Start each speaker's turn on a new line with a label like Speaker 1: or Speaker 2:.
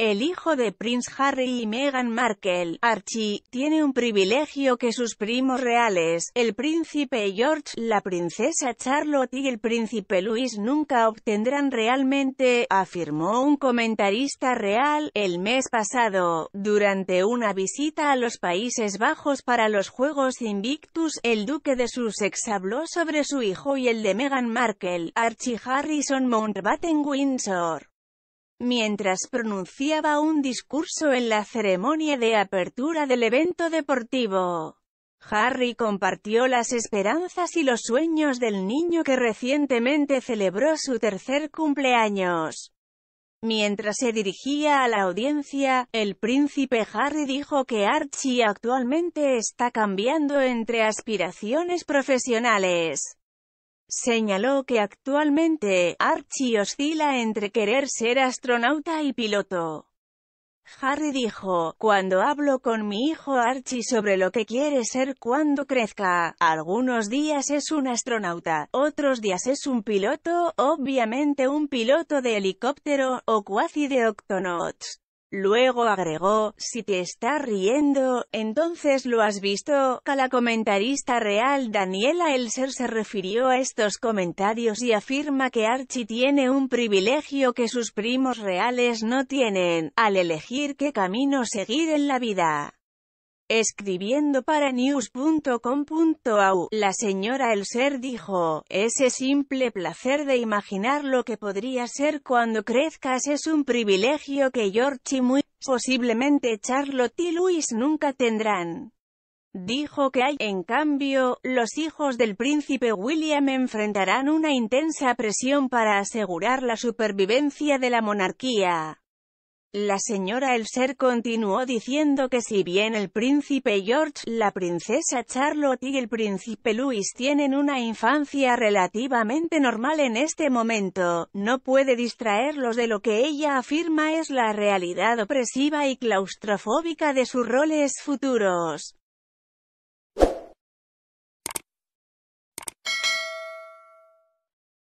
Speaker 1: El hijo de Prince Harry y Meghan Markle, Archie, tiene un privilegio que sus primos reales, el príncipe George, la princesa Charlotte y el príncipe Luis nunca obtendrán realmente, afirmó un comentarista real, el mes pasado, durante una visita a los Países Bajos para los Juegos Invictus, el duque de Sussex habló sobre su hijo y el de Meghan Markle, Archie Harrison Mountbatten Windsor mientras pronunciaba un discurso en la ceremonia de apertura del evento deportivo. Harry compartió las esperanzas y los sueños del niño que recientemente celebró su tercer cumpleaños. Mientras se dirigía a la audiencia, el príncipe Harry dijo que Archie actualmente está cambiando entre aspiraciones profesionales Señaló que actualmente, Archie oscila entre querer ser astronauta y piloto. Harry dijo, cuando hablo con mi hijo Archie sobre lo que quiere ser cuando crezca, algunos días es un astronauta, otros días es un piloto, obviamente un piloto de helicóptero, o cuasi de octonauts. Luego agregó, si te está riendo, entonces lo has visto, a la comentarista real Daniela Elser se refirió a estos comentarios y afirma que Archie tiene un privilegio que sus primos reales no tienen, al elegir qué camino seguir en la vida. Escribiendo para news.com.au, la señora Elser dijo, ese simple placer de imaginar lo que podría ser cuando crezcas es un privilegio que George y muy posiblemente Charlotte y Luis nunca tendrán. Dijo que hay, en cambio, los hijos del príncipe William enfrentarán una intensa presión para asegurar la supervivencia de la monarquía. La señora Elser continuó diciendo que si bien el príncipe George, la princesa Charlotte y el príncipe Louis tienen una infancia relativamente normal en este momento, no puede distraerlos de lo que ella afirma es la realidad opresiva y claustrofóbica de sus roles futuros.